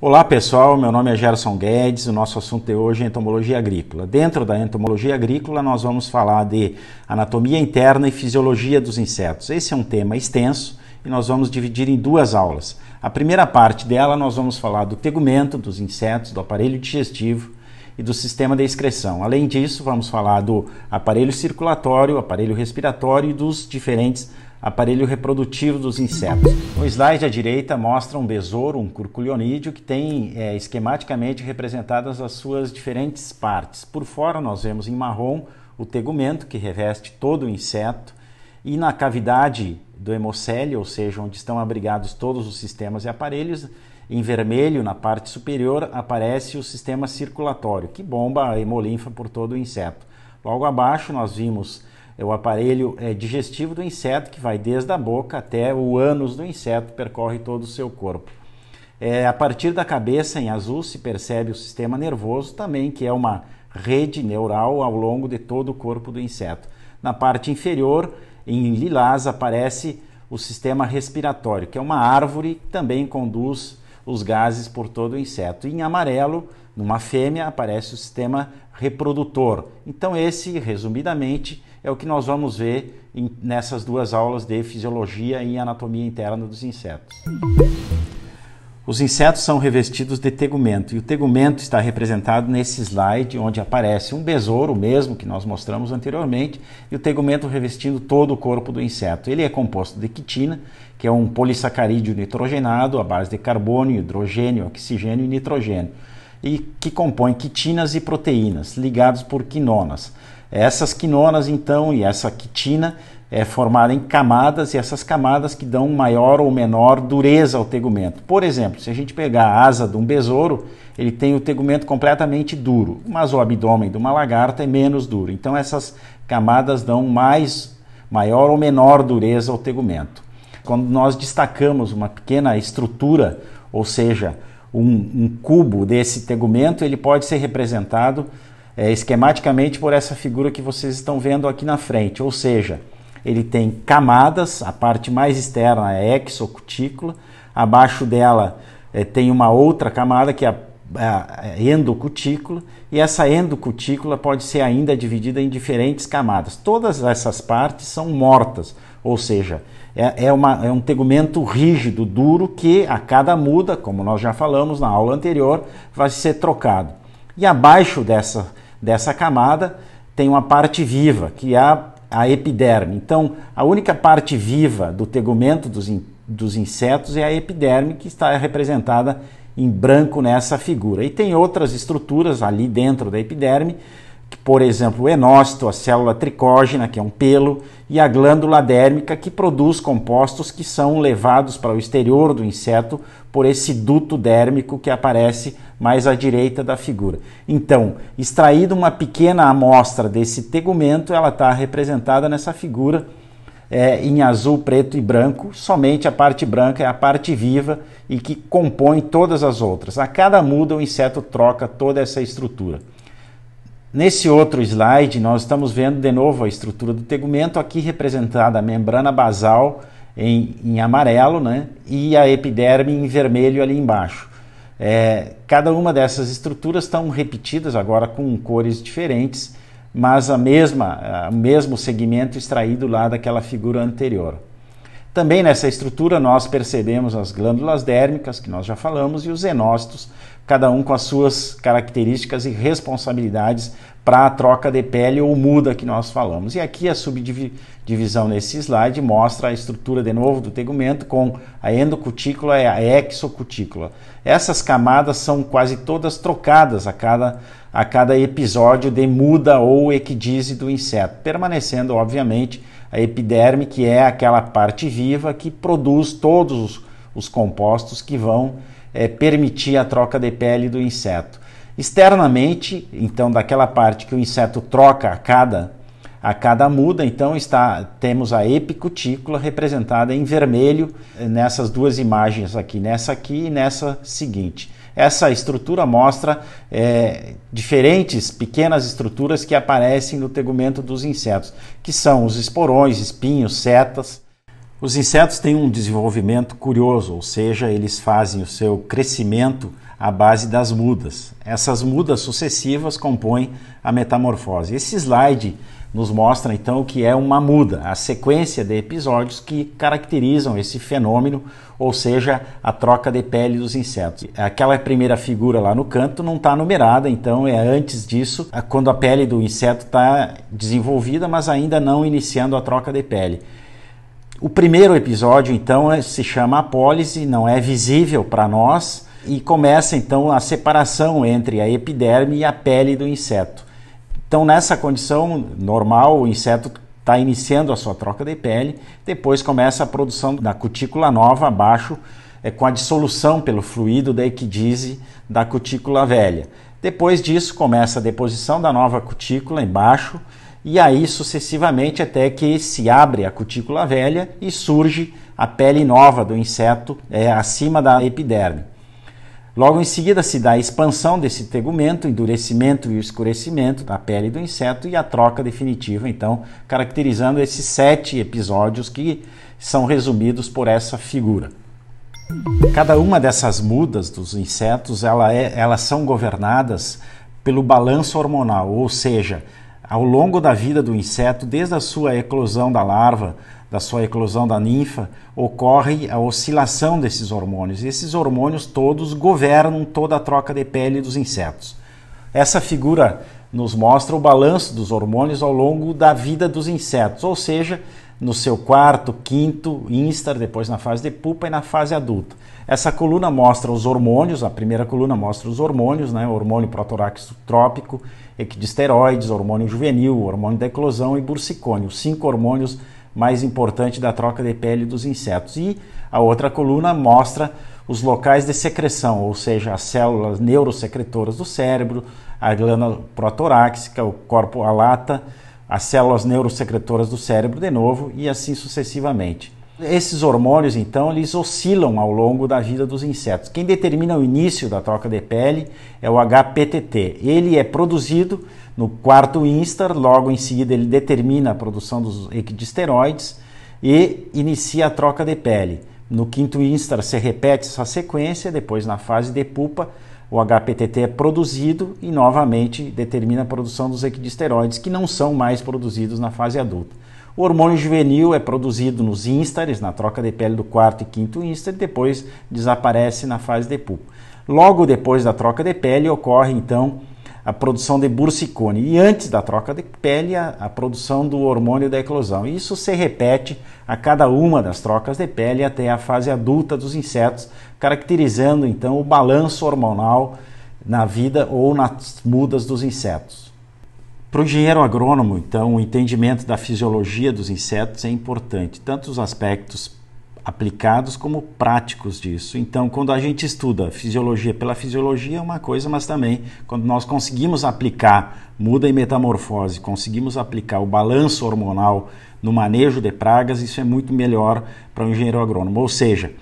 Olá pessoal, meu nome é Gerson Guedes, o nosso assunto de é hoje é entomologia agrícola. Dentro da entomologia agrícola, nós vamos falar de anatomia interna e fisiologia dos insetos. Esse é um tema extenso e nós vamos dividir em duas aulas. A primeira parte dela, nós vamos falar do tegumento dos insetos, do aparelho digestivo e do sistema de excreção. Além disso, vamos falar do aparelho circulatório, aparelho respiratório e dos diferentes aparelho reprodutivo dos insetos. O slide à direita mostra um besouro, um curculionídeo, que tem é, esquematicamente representadas as suas diferentes partes. Por fora nós vemos em marrom o tegumento, que reveste todo o inseto, e na cavidade do hemocélio, ou seja, onde estão abrigados todos os sistemas e aparelhos, em vermelho, na parte superior, aparece o sistema circulatório, que bomba a hemolinfa por todo o inseto. Logo abaixo nós vimos é o aparelho é, digestivo do inseto, que vai desde a boca até o ânus do inseto, percorre todo o seu corpo. É, a partir da cabeça, em azul, se percebe o sistema nervoso também, que é uma rede neural ao longo de todo o corpo do inseto. Na parte inferior, em lilás, aparece o sistema respiratório, que é uma árvore que também conduz os gases por todo o inseto. E em amarelo, numa fêmea, aparece o sistema reprodutor. Então, esse, resumidamente, é o que nós vamos ver em, nessas duas aulas de fisiologia e anatomia interna dos insetos. Os insetos são revestidos de tegumento e o tegumento está representado nesse slide onde aparece um besouro mesmo que nós mostramos anteriormente e o tegumento revestindo todo o corpo do inseto. Ele é composto de quitina, que é um polissacarídeo nitrogenado à base de carbono, hidrogênio, oxigênio e nitrogênio e que compõe quitinas e proteínas ligados por quinonas. Essas quinonas, então, e essa quitina é formada em camadas e essas camadas que dão maior ou menor dureza ao tegumento. Por exemplo, se a gente pegar a asa de um besouro, ele tem o tegumento completamente duro, mas o abdômen de uma lagarta é menos duro. Então essas camadas dão mais maior ou menor dureza ao tegumento. Quando nós destacamos uma pequena estrutura, ou seja, um, um cubo desse tegumento, ele pode ser representado é, esquematicamente por essa figura que vocês estão vendo aqui na frente. Ou seja, ele tem camadas, a parte mais externa é a exocutícula, abaixo dela é, tem uma outra camada que é a, endocutícula, e essa endocutícula pode ser ainda dividida em diferentes camadas. Todas essas partes são mortas, ou seja, é, é, uma, é, um tegumento rígido, duro, que a cada muda, como nós já falamos na aula anterior, vai ser trocado. E abaixo dessa dessa camada tem uma parte viva, que é a, a epiderme. Então, a única parte viva do tegumento dos, in, dos insetos é a epiderme, que está representada em branco nessa figura. E tem outras estruturas ali dentro da epiderme por exemplo, o enócito, a célula tricógena, que é um pelo, e a glândula dérmica, que produz compostos que são levados para o exterior do inseto por esse duto dérmico que aparece mais à direita da figura. Então, extraída uma pequena amostra desse tegumento, ela está representada nessa figura é, em azul, preto e branco. Somente a parte branca é a parte viva e que compõe todas as outras. A cada muda, o inseto troca toda essa estrutura. Nesse outro slide, nós estamos vendo de novo a estrutura do tegumento, aqui representada a membrana basal em, em amarelo né? e a epiderme em vermelho ali embaixo. É, cada uma dessas estruturas estão repetidas agora com cores diferentes, mas a mesma, o mesmo segmento extraído lá daquela figura anterior. Também nessa estrutura nós percebemos as glândulas dérmicas, que nós já falamos, e os enócitos, cada um com as suas características e responsabilidades para a troca de pele ou muda que nós falamos. E aqui a subdivisão nesse slide mostra a estrutura de novo do tegumento com a endocutícula e a exocutícula. Essas camadas são quase todas trocadas a cada, a cada episódio de muda ou equidise do inseto, permanecendo, obviamente, a epiderme, que é aquela parte viva que produz todos os, compostos que vão é, permitir a troca de pele do inseto. Externamente, então, daquela parte que o inseto troca a cada a cada muda, então, está, temos a epicutícula representada em vermelho eh, nessas duas imagens aqui, nessa aqui e nessa seguinte. Essa estrutura mostra é, diferentes pequenas estruturas que aparecem no tegumento dos insetos, que são os esporões, espinhos, setas. Os insetos têm um desenvolvimento curioso, ou seja, eles fazem o seu crescimento à base das mudas. Essas mudas sucessivas compõem a metamorfose. Esse slide nos mostra então que é uma muda, a sequência de episódios que caracterizam esse fenômeno, ou seja, a troca de pele dos insetos. Aquela primeira figura lá no canto não está numerada, então é antes disso, quando a pele do inseto está desenvolvida, mas ainda não iniciando a troca de pele. O primeiro episódio, então, é, se chama apólise, não é visível para nós, e começa então a separação entre a epiderme e a pele do inseto. Então, nessa condição normal, o inseto está iniciando a sua troca de pele, depois começa a produção da cutícula nova abaixo, é, com a dissolução pelo fluido da equidise da cutícula velha. Depois disso, começa a deposição da nova cutícula embaixo, e aí sucessivamente até que se abre a cutícula velha e surge a pele nova do inseto é, acima da epiderme. Logo em seguida se dá a expansão desse tegumento, endurecimento e escurecimento da pele do inseto e a troca definitiva, então, caracterizando esses sete episódios que são resumidos por essa figura. Cada uma dessas mudas dos insetos, ela é, elas são governadas pelo balanço hormonal, ou seja, ao longo da vida do inseto, desde a sua eclosão da larva, da sua eclosão da ninfa, ocorre a oscilação desses hormônios. E esses hormônios todos governam toda a troca de pele dos insetos. Essa figura nos mostra o balanço dos hormônios ao longo da vida dos insetos, ou seja, no seu quarto, quinto instar, depois na fase de pupa e na fase adulta. Essa coluna mostra os hormônios, a primeira coluna mostra os hormônios, né? O hormônio protoráxico trópico, equidisteroides, hormônio juvenil, hormônio da eclosão e bursicônio, os cinco hormônios mais importantes da troca de pele dos insetos. E a outra coluna mostra os locais de secreção, ou seja, as células neurosecretoras do cérebro, a glândula protoráxica, o corpo, a lata, as células neurosecretoras do cérebro de novo e assim sucessivamente. Esses hormônios, então, eles oscilam ao longo da vida dos insetos. Quem determina o início da troca de pele é o HPTT. Ele é produzido no quarto instar, logo em seguida ele determina a produção dos equidisteroides e inicia a troca de pele. No quinto instar se repete essa sequência, depois na fase de pupa o HPTT é produzido e novamente determina a produção dos equidisteroides que não são mais produzidos na fase adulta. O hormônio juvenil é produzido nos ínstares, na troca de pele do quarto e quinto ínstar, e depois desaparece na fase de pulpa. Logo depois da troca de pele ocorre então a produção de bursicone e antes da troca de pele a, a, produção do hormônio da eclosão. Isso se repete a cada uma das trocas de pele até a fase adulta dos insetos, caracterizando então o balanço hormonal na vida ou nas mudas dos insetos. Para o engenheiro agrônomo, então, o entendimento da fisiologia dos insetos é importante, tanto os aspectos aplicados como práticos disso. Então, quando a gente estuda fisiologia pela fisiologia é uma coisa, mas também quando nós conseguimos aplicar muda e metamorfose, conseguimos aplicar o balanço hormonal no manejo de pragas, isso é muito melhor para o um engenheiro agrônomo. Ou seja,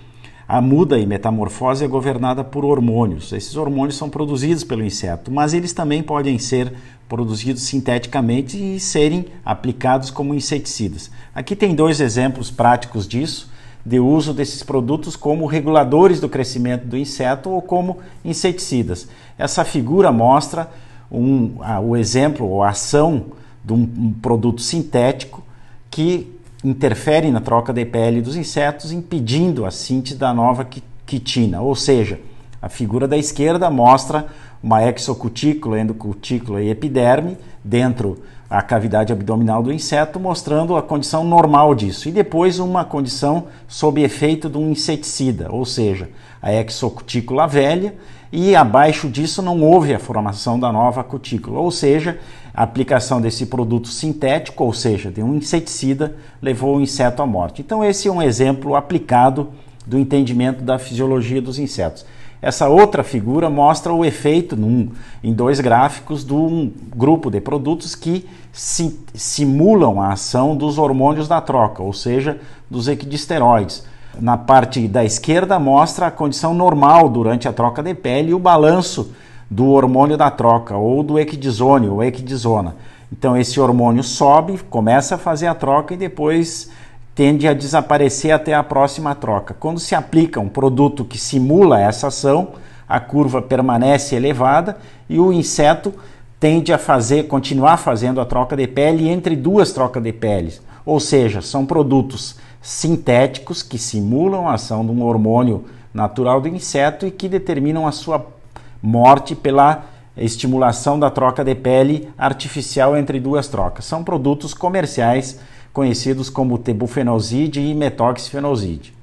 a muda e metamorfose é governada por hormônios. Esses hormônios são produzidos pelo inseto, mas eles também podem ser produzidos sinteticamente e serem aplicados como inseticidas. Aqui tem dois exemplos práticos disso de uso desses produtos como reguladores do crescimento do inseto ou como inseticidas. Essa figura mostra um, a, o exemplo ou a ação de um, um, produto sintético que interfere na troca de pele dos insetos, impedindo a síntese da nova quitina. Ou seja, a figura da esquerda mostra uma exocutícula, endocutícula e epiderme dentro a cavidade abdominal do inseto, mostrando a condição normal disso. E depois uma condição sob efeito de um inseticida, ou seja, a exocutícula velha, e abaixo disso não houve a formação da nova cutícula, ou seja, a aplicação desse produto sintético, ou seja, de um inseticida, levou o inseto à morte. Então, esse é um exemplo aplicado do entendimento da fisiologia dos insetos. Essa outra figura mostra o efeito num, em dois gráficos de um grupo de produtos que si, simulam a ação dos hormônios da troca, ou seja, dos equidesteroides. Na parte da esquerda mostra a condição normal durante a troca de pele e o balanço do hormônio da troca ou do equidisônio ou equidisona. Então esse hormônio sobe, começa a fazer a troca e depois tende a desaparecer até a próxima troca. Quando se aplica um produto que simula essa ação, a curva permanece elevada e o inseto tende a fazer, continuar fazendo a troca de pele entre duas trocas de peles. Ou seja, são produtos sintéticos que simulam a ação de um hormônio natural do inseto e que determinam a sua morte pela estimulação da troca de pele artificial entre duas trocas. São produtos comerciais conhecidos como tebufenoside e metoxifenoside.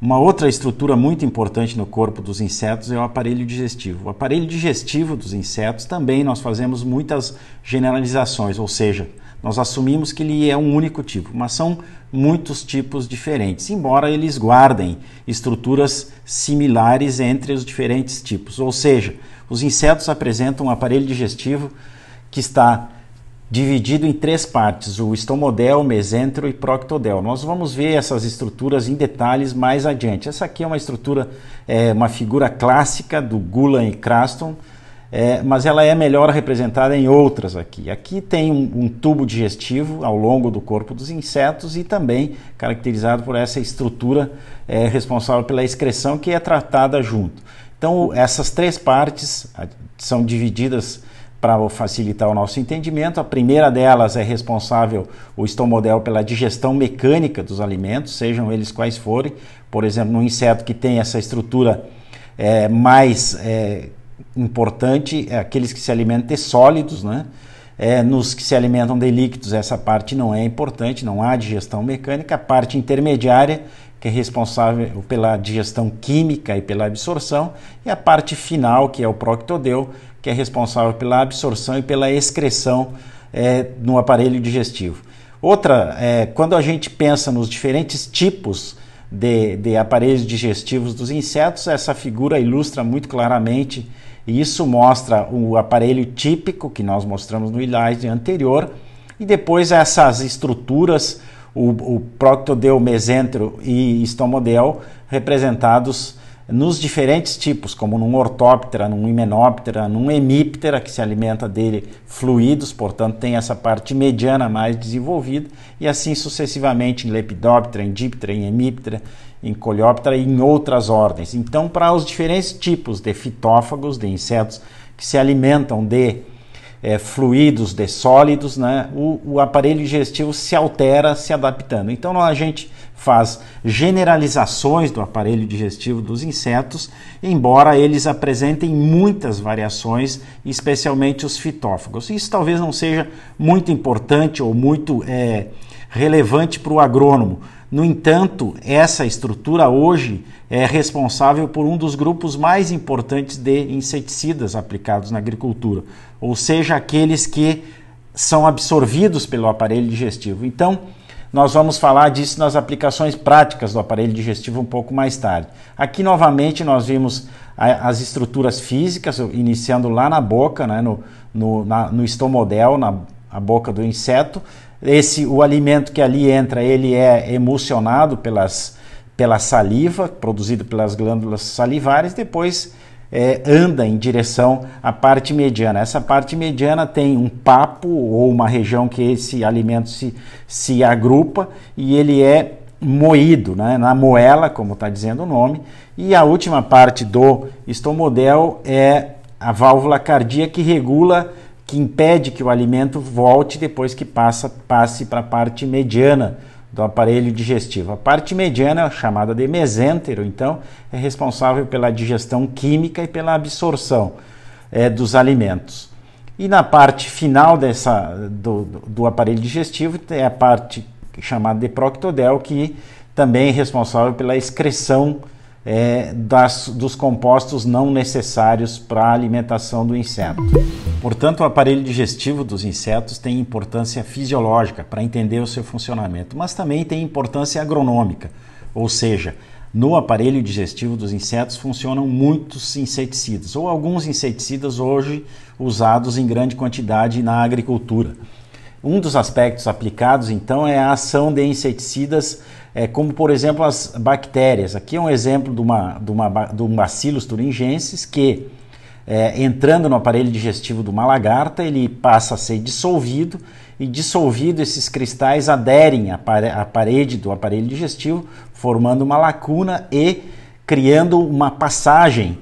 Uma outra estrutura muito importante no corpo dos insetos é o aparelho digestivo. O aparelho digestivo dos insetos também nós fazemos muitas generalizações, ou seja, nós assumimos que ele é um único tipo, mas são muitos tipos diferentes, embora eles guardem estruturas similares entre os diferentes tipos. Ou seja, os insetos apresentam um aparelho digestivo que está dividido em três partes, o estomodel, mesentro e proctodel. Nós vamos ver essas estruturas em detalhes mais adiante. Essa aqui é uma estrutura, é, uma figura clássica do Gulan e Craston, é, mas ela é melhor representada em outras aqui. Aqui tem um, um tubo digestivo ao longo do corpo dos insetos e também caracterizado por essa estrutura é, responsável pela excreção que é tratada junto. Então essas três partes são divididas para facilitar o nosso entendimento. A primeira delas é responsável o estomodel pela digestão mecânica dos alimentos, sejam eles quais forem. Por exemplo, um inseto que tem essa estrutura é, mais é, importante é aqueles que se alimentam de sólidos, né? É, nos que se alimentam de líquidos, essa parte não é importante, não há digestão mecânica. A parte intermediária, que é responsável pela digestão química e pela absorção, e a parte final, que é o proctodeu, que é responsável pela absorção e pela excreção é, no aparelho digestivo. Outra, é, quando a gente pensa nos diferentes tipos de, de, aparelhos digestivos dos insetos, essa figura ilustra muito claramente, e isso mostra o aparelho típico que nós mostramos no slide anterior, e depois essas estruturas, o, o proctodeu, e estomodel, representados nos diferentes tipos, como num ortóptera, num himenóptera, num hemíptera, que se alimenta dele fluidos, portanto tem essa parte mediana mais desenvolvida, e assim sucessivamente em lepidóptera, em díptera, em hemíptera, em coleóptera e em outras ordens. Então, para os diferentes tipos de fitófagos, de insetos que se alimentam de é, fluidos, de sólidos, né, o, o, aparelho digestivo se altera se adaptando. Então a gente faz generalizações do aparelho digestivo dos insetos, embora eles apresentem muitas variações, especialmente os fitófagos. Isso talvez não seja muito importante ou muito é, relevante para o agrônomo no entanto, essa estrutura hoje é responsável por um dos grupos mais importantes de inseticidas aplicados na agricultura, ou seja, aqueles que são absorvidos pelo aparelho digestivo. Então, nós vamos falar disso nas aplicações práticas do aparelho digestivo um pouco mais tarde. Aqui novamente nós vimos a, as estruturas físicas, iniciando lá na boca, né, no, no, na, no estomodel, na boca do inseto, esse, o alimento que ali entra, ele é emulsionado pelas, pela saliva, produzido pelas glândulas salivares, depois é, anda em direção à parte mediana. Essa parte mediana tem um papo ou uma região que esse alimento se, se agrupa e ele é moído, né, na moela, como está dizendo o nome. E a última parte do estomodel é a válvula cardíaca que regula que impede que o alimento volte depois que passa, passe para a parte mediana do aparelho digestivo. A parte mediana, chamada de mesêntero, então, é responsável pela digestão química e pela absorção é, dos alimentos. E na parte final dessa, do, do aparelho digestivo é a parte é chamada de proctodel, que também é responsável pela excreção é, das, dos compostos não necessários para a alimentação do inseto. Portanto, o aparelho digestivo dos insetos tem importância fisiológica para entender o seu funcionamento, mas também tem importância agronômica, ou seja, no aparelho digestivo dos insetos funcionam muitos inseticidas, ou alguns inseticidas hoje usados em grande quantidade na agricultura. Um dos aspectos aplicados, então, é a ação de inseticidas, é, como por exemplo as bactérias. Aqui é um exemplo de, uma, de, uma, de um bacillus thuringiensis que, é, entrando no aparelho digestivo de uma lagarta, ele passa a ser dissolvido e dissolvido esses cristais aderem à, parede do aparelho digestivo, formando uma lacuna e criando uma passagem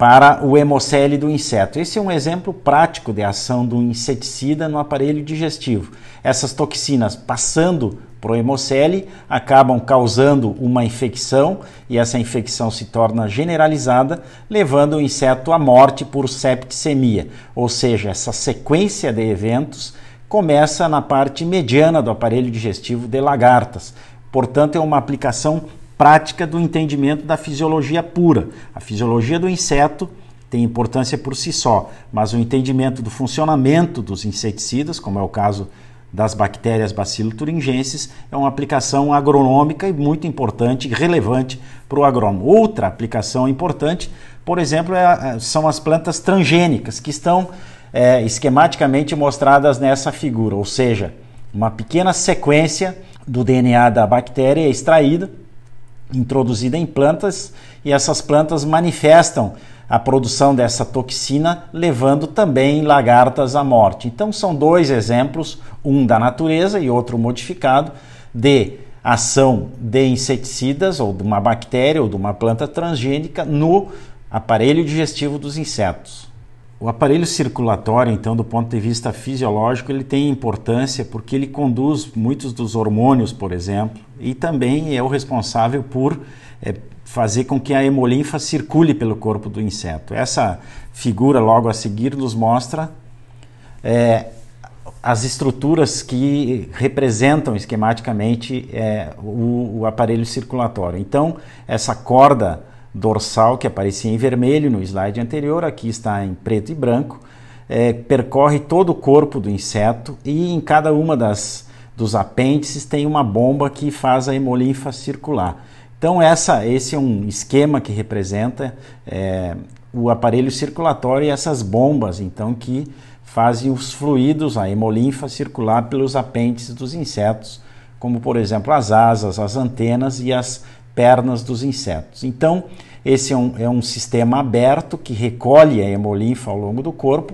para o hemocele do inseto. Esse é um exemplo prático de ação do inseticida no aparelho digestivo. Essas toxinas passando para o hemocele acabam causando uma infecção e essa infecção se torna generalizada, levando o inseto à morte por septicemia, ou seja, essa sequência de eventos começa na parte mediana do aparelho digestivo de lagartas. Portanto, é uma aplicação prática do entendimento da fisiologia pura. A fisiologia do inseto tem importância por si só, mas o entendimento do funcionamento dos inseticidas, como é o caso das bactérias Bacillus thuringiensis, é uma aplicação agronômica e muito importante e relevante para o agrônomo. Outra aplicação importante, por exemplo, é, são as plantas transgênicas, que estão é, esquematicamente mostradas nessa figura, ou seja, uma pequena sequência do DNA da bactéria é extraída introduzida em plantas e essas plantas manifestam a produção dessa toxina, levando também lagartas à morte. Então, são dois exemplos, um da natureza e outro modificado, de ação de inseticidas ou de uma bactéria ou de uma planta transgênica no aparelho digestivo dos insetos. O aparelho circulatório, então, do ponto de vista fisiológico, ele tem importância porque ele conduz muitos dos hormônios, por exemplo, e também é o responsável por é, fazer com que a hemolinfa circule pelo corpo do inseto. Essa figura, logo a seguir, nos mostra é, as estruturas que representam esquematicamente é, o, o aparelho circulatório. Então, essa corda dorsal, que aparecia em vermelho no slide anterior, aqui está em preto e branco, é, percorre todo o corpo do inseto e em cada uma das dos apêndices tem uma bomba que faz a hemolinfa circular. Então essa, esse é um esquema que representa é, o aparelho circulatório e essas bombas, então que fazem os fluidos, a hemolinfa circular pelos apêndices dos insetos, como por exemplo as asas, as antenas e as pernas dos insetos. Então, esse é um, é um sistema aberto que recolhe a hemolinfa ao longo do corpo,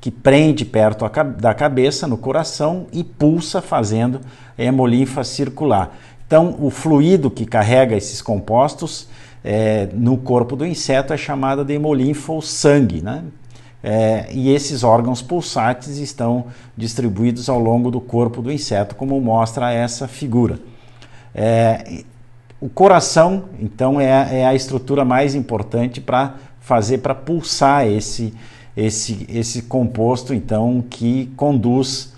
que prende perto a, da cabeça, no coração, e pulsa fazendo a hemolinfa circular. Então, o fluido que carrega esses compostos é, no corpo do inseto é chamado de hemolinfa ou sangue, né? É, e esses órgãos pulsantes estão distribuídos ao longo do corpo do inseto, como mostra essa figura. É, o coração, então, é a, é a estrutura mais importante para fazer, para pulsar esse, esse, esse composto, então, que conduz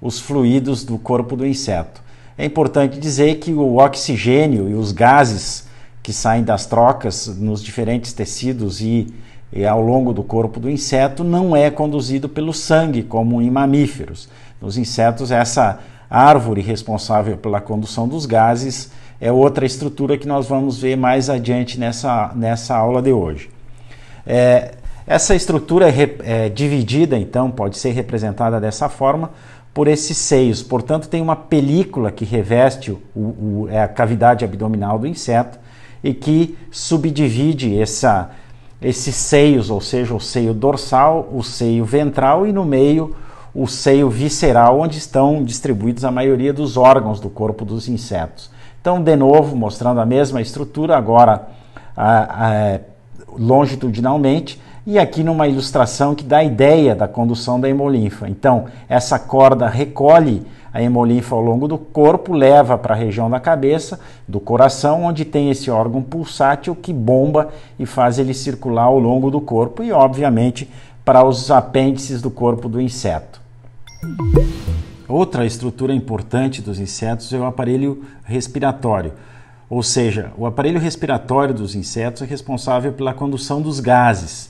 os fluidos do corpo do inseto. É importante dizer que o oxigênio e os gases que saem das trocas nos diferentes tecidos e, e ao longo do corpo do inseto não é conduzido pelo sangue, como em mamíferos. Nos insetos, essa árvore responsável pela condução dos gases é outra estrutura que nós vamos ver mais adiante nessa, nessa aula de hoje. É, essa estrutura é, é, dividida, então, pode ser representada dessa forma por esses seios. Portanto, tem uma película que reveste o, o, é a cavidade abdominal do inseto e que subdivide essa, esses seios, ou seja, o seio dorsal, o seio ventral e no meio o seio visceral, onde estão distribuídos a maioria dos órgãos do corpo dos insetos. Então, de novo, mostrando a mesma estrutura, agora a, a, longitudinalmente, e aqui numa ilustração que dá a ideia da condução da hemolinfa. Então, essa corda recolhe a hemolinfa ao longo do corpo, leva para a região da cabeça, do coração, onde tem esse órgão pulsátil que bomba e faz ele circular ao longo do corpo e, obviamente, para os apêndices do corpo do inseto. Outra estrutura importante dos insetos é o aparelho respiratório. Ou seja, o aparelho respiratório dos insetos é responsável pela condução dos gases.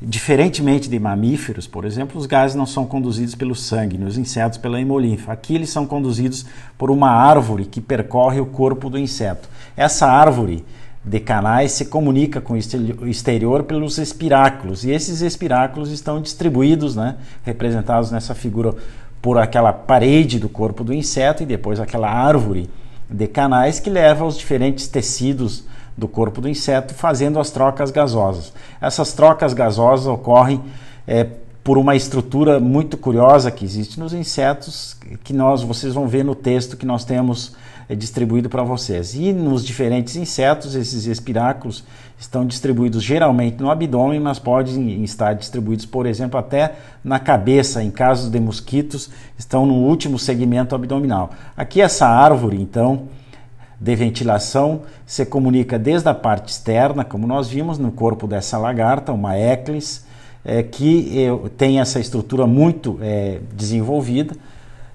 Diferentemente de mamíferos, por exemplo, os gases não são conduzidos pelo sangue, nos né? insetos pela hemolinfa. Aqui eles são conduzidos por uma árvore que percorre o corpo do inseto. Essa árvore de canais se comunica com o exterior pelos espiráculos, e esses espiráculos estão distribuídos, né, representados nessa figura por aquela parede do corpo do inseto e depois aquela árvore de canais que leva aos diferentes tecidos do corpo do inseto, fazendo as trocas gasosas. Essas trocas gasosas ocorrem é, por uma estrutura muito curiosa que existe nos insetos, que nós vocês vão ver no texto que nós temos eh, distribuído para vocês. E nos diferentes insetos, esses espiráculos estão distribuídos geralmente no abdômen, mas podem estar distribuídos, por exemplo, até na cabeça. Em casos de mosquitos, estão no último segmento abdominal. Aqui essa árvore, então, de ventilação se comunica desde a parte externa, como nós vimos no corpo dessa lagarta, uma eclis, é, que tem essa estrutura muito é, desenvolvida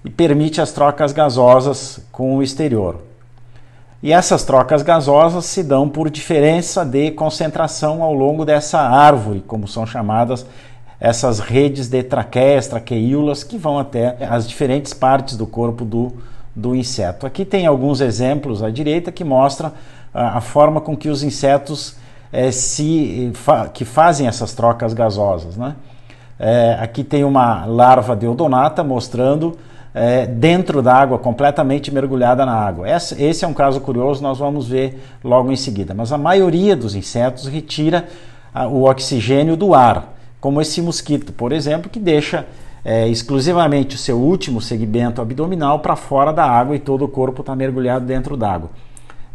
e permite as trocas gasosas com o exterior. E essas trocas gasosas se dão por diferença de concentração ao longo dessa árvore, como são chamadas essas redes de traqueias, traqueíolas, que vão até as diferentes partes do corpo do, do inseto. Aqui tem alguns exemplos à direita que mostram a, a forma com que os insetos é, se, eh, fa, que fazem essas trocas gasosas. Né? É, aqui tem uma larva de odonata mostrando é, dentro da água, completamente mergulhada na água. Esse, esse é um caso curioso, nós vamos ver logo em seguida. Mas a maioria dos insetos retira a, o oxigênio do ar, como esse mosquito, por exemplo, que deixa é, exclusivamente o seu último segmento abdominal para fora da água e todo o corpo está mergulhado dentro d'água.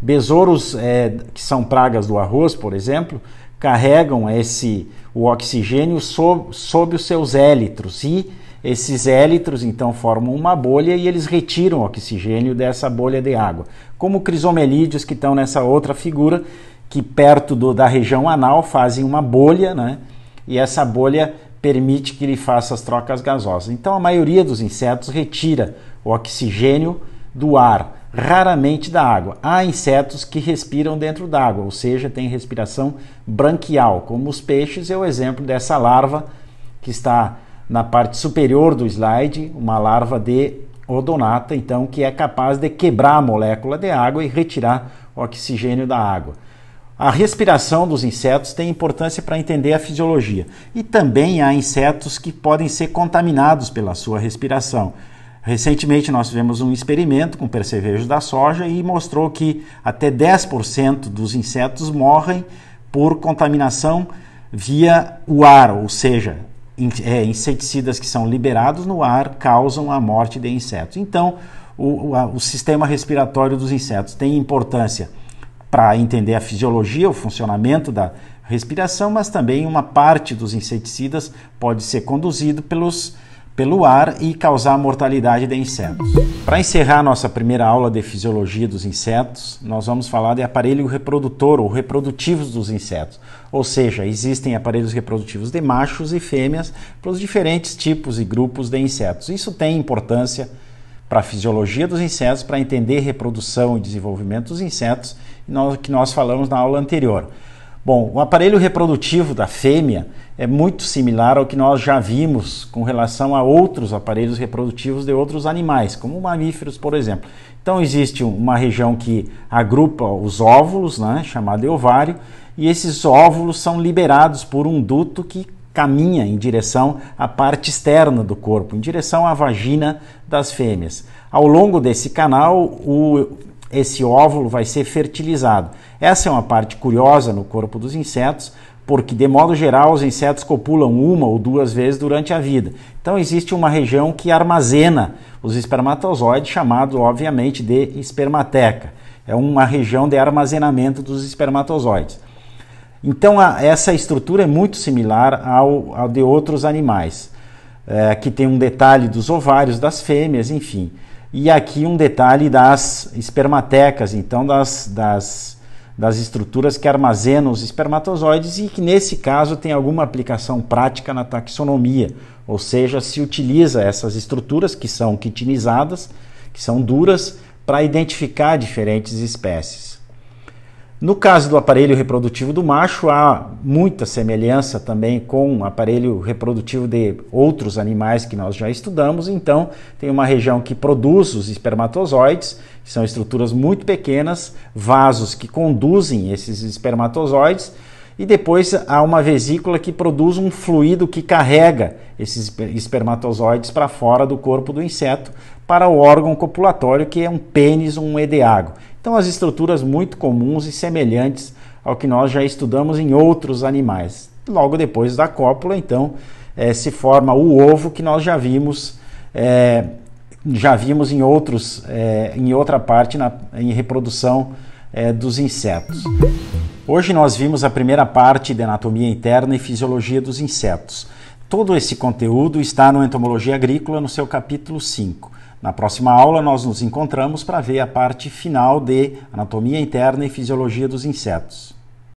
Besouros é, que são pragas do arroz, por exemplo, carregam esse o oxigênio sob, sob os seus élitros e esses élitros então formam uma bolha e eles retiram o oxigênio dessa bolha de água, como crisomelídeos que estão nessa outra figura que perto do, da região anal fazem uma bolha, né? E essa bolha permite que ele faça as trocas gasosas. Então a maioria dos insetos retira o oxigênio do ar raramente da água. Há insetos que respiram dentro d'água, ou seja, têm respiração branquial, como os peixes, é o exemplo dessa larva que está na parte superior do slide, uma larva de odonata, então, que é capaz de quebrar a molécula de água e retirar o oxigênio da água. A respiração dos insetos tem importância para entender a fisiologia. E também há insetos que podem ser contaminados pela sua respiração. Recentemente nós tivemos um experimento com percevejo da soja e mostrou que até 10% dos insetos morrem por contaminação via o ar, ou seja, é, inseticidas que são liberados no ar causam a morte de insetos. Então, o, o, o sistema respiratório dos insetos tem importância para entender a fisiologia, o funcionamento da respiração, mas também uma parte dos inseticidas pode ser conduzido pelos pelo ar e causar mortalidade de insetos. Para encerrar nossa primeira aula de fisiologia dos insetos, nós vamos falar de aparelho reprodutor ou reprodutivos dos insetos. Ou seja, existem aparelhos reprodutivos de machos e fêmeas para os diferentes tipos e grupos de insetos. Isso tem importância para a fisiologia dos insetos, para entender reprodução e desenvolvimento dos insetos, que nós falamos na aula anterior. Bom, o aparelho reprodutivo da fêmea é muito similar ao que nós já vimos com relação a outros aparelhos reprodutivos de outros animais, como mamíferos, por exemplo. Então existe uma região que agrupa os óvulos, né, chamada ovário, e esses óvulos são liberados por um duto que caminha em direção à parte externa do corpo, em direção à vagina das fêmeas. Ao longo desse canal, o esse óvulo vai ser fertilizado. Essa é uma parte curiosa no corpo dos insetos, porque de modo geral os insetos copulam uma ou duas vezes durante a vida. Então existe uma região que armazena os espermatozoides, chamado obviamente de espermateca. É uma região de armazenamento dos espermatozoides. Então a, essa estrutura é muito similar ao, ao de outros animais, é, que tem um detalhe dos ovários das fêmeas, enfim. E aqui um detalhe das espermatecas, então das, das, das estruturas que armazenam os espermatozoides e que nesse caso tem alguma aplicação prática na taxonomia, ou seja, se utiliza essas estruturas que são quitinizadas, que são duras, para identificar diferentes espécies. No caso do aparelho reprodutivo do macho, há muita semelhança também com o aparelho reprodutivo de outros animais que nós já estudamos. Então, tem uma região que produz os espermatozoides, que são estruturas muito pequenas, vasos que conduzem esses espermatozoides, e depois há uma vesícula que produz um fluido que carrega esses espermatozoides para fora do corpo do inseto para o órgão copulatório, que é um pênis ou um edeago. Então, as estruturas muito comuns e semelhantes ao que nós já estudamos em outros animais. Logo depois da cópula, então, é, se forma o ovo que nós já vimos. É, já vimos em outros é, em outra parte na, em reprodução é, dos insetos. Hoje nós vimos a primeira parte de anatomia interna e fisiologia dos insetos. Todo esse conteúdo está no Entomologia Agrícola no seu capítulo 5. Na próxima aula, nós nos encontramos para ver a parte final de Anatomia Interna e Fisiologia dos Insetos.